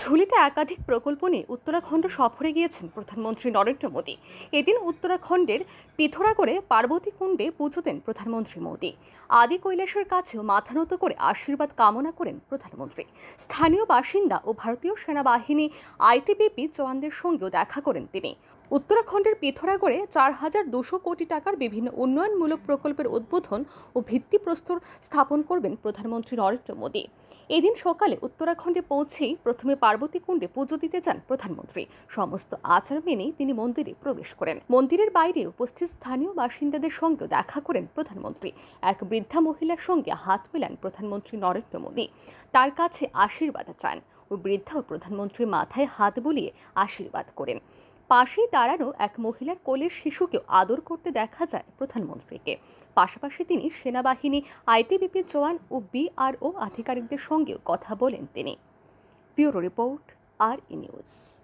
ঝুলিতে একাধিক প্রকল্প নিয়ে উত্তরাখণ্ড সফরে গিয়েছেন প্রধানমন্ত্রী নরেন্দ্র মোদী এদিন উত্তরাখণ্ডের করে পার্বতী কুণ্ডে পুজো দেন প্রধানমন্ত্রী মোদী আদি কৈলাসের কাছেও মাথা নত করে আশীর্বাদ কামনা করেন প্রধানমন্ত্রী স্থানীয় বাসিন্দা ও ভারতীয় সেনাবাহিনী আইটিবিপি জওয়ানদের সঙ্গেও দেখা করেন তিনি উত্তরাখণ্ডের পিথোরাগড়ে চার হাজার দুশো কোটি টাকার বিভিন্ন উন্নয়নমূলক প্রকল্পের উদ্বোধন ও ভিত্তিপ্রস্তর স্থাপন করবেন প্রধানমন্ত্রী নরেন্দ্র মোদী এদিন সকালে উত্তরাখণ্ডে পৌঁছেই প্রথমে পার্বতী কুণ্ডে পুজো দিতে যান প্রধানমন্ত্রী সমস্ত আচার মেনেই তিনি মন্দিরে প্রবেশ করেন মন্দিরের বাইরে উপস্থিত স্থানীয় বাসিন্দাদের সঙ্গেও দেখা করেন প্রধানমন্ত্রী এক বৃদ্ধা মহিলার সঙ্গে হাত মেলান প্রধানমন্ত্রী নরেন্দ্র মোদী তার কাছে আশীর্বাদ চান ও বৃদ্ধাও প্রধানমন্ত্রীর মাথায় হাত বুলিয়ে আশীর্বাদ করেন পাশেই দাঁড়ানো এক মহিলার কোলের শিশুকেও আদর করতে দেখা যায় প্রধানমন্ত্রীকে পাশাপাশি তিনি সেনাবাহিনী আইটিবিপি জওয়ান ও বিআরও আধিকারিকদের সঙ্গেও কথা বলেন তিনি Pure Report, are in use.